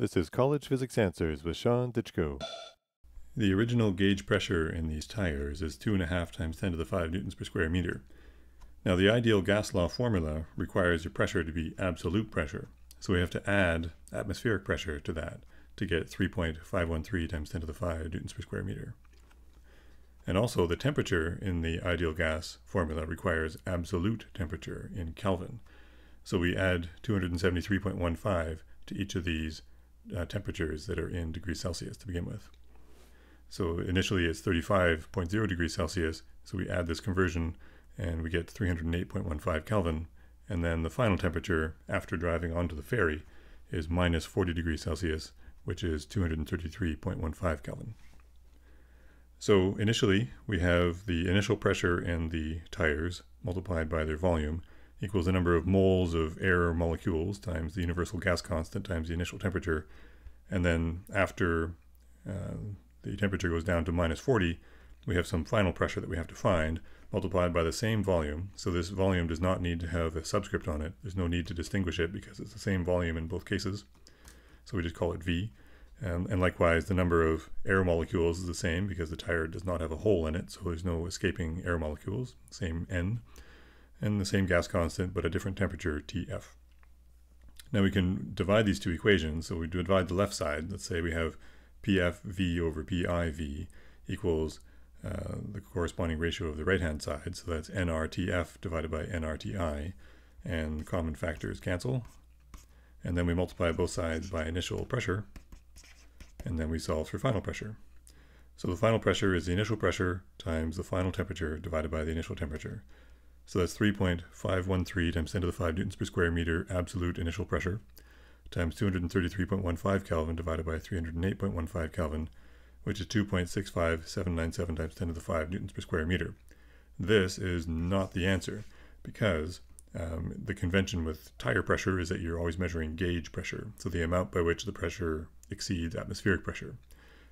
This is College Physics Answers with Sean Ditchko. The original gauge pressure in these tires is 2.5 times 10 to the 5 newtons per square meter. Now the ideal gas law formula requires your pressure to be absolute pressure, so we have to add atmospheric pressure to that to get 3.513 times 10 to the 5 newtons per square meter. And also the temperature in the ideal gas formula requires absolute temperature in Kelvin, so we add 273.15 to each of these uh, temperatures that are in degrees Celsius to begin with. So initially it's 35.0 degrees Celsius, so we add this conversion and we get 308.15 Kelvin, and then the final temperature after driving onto the ferry is minus 40 degrees Celsius, which is 233.15 Kelvin. So initially, we have the initial pressure in the tires multiplied by their volume, equals the number of moles of air molecules times the universal gas constant times the initial temperature. And then after uh, the temperature goes down to minus 40, we have some final pressure that we have to find multiplied by the same volume. So this volume does not need to have a subscript on it. There's no need to distinguish it because it's the same volume in both cases. So we just call it V. And, um, and likewise, the number of air molecules is the same because the tire does not have a hole in it, so there's no escaping air molecules, same N and the same gas constant but a different temperature Tf. Now we can divide these two equations. So we divide the left side. Let's say we have PFV over PIV equals uh, the corresponding ratio of the right-hand side. So that's NRTF divided by NRTI. And common factors cancel. And then we multiply both sides by initial pressure. And then we solve for final pressure. So the final pressure is the initial pressure times the final temperature divided by the initial temperature. So that's 3.513 times 10 to the 5 newtons per square meter absolute initial pressure times 233.15 Kelvin divided by 308.15 Kelvin, which is 2.65797 times 10 to the 5 newtons per square meter. This is not the answer because um, the convention with tire pressure is that you're always measuring gauge pressure, so the amount by which the pressure exceeds atmospheric pressure.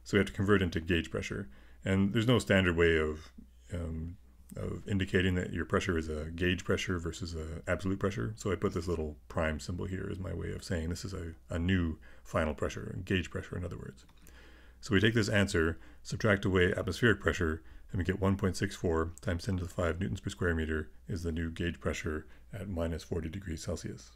So we have to convert into gauge pressure. And there's no standard way of um, of indicating that your pressure is a gauge pressure versus a absolute pressure. So I put this little prime symbol here as my way of saying this is a, a new final pressure, gauge pressure in other words. So we take this answer, subtract away atmospheric pressure, and we get 1.64 times 10 to the 5 newtons per square meter is the new gauge pressure at minus 40 degrees Celsius.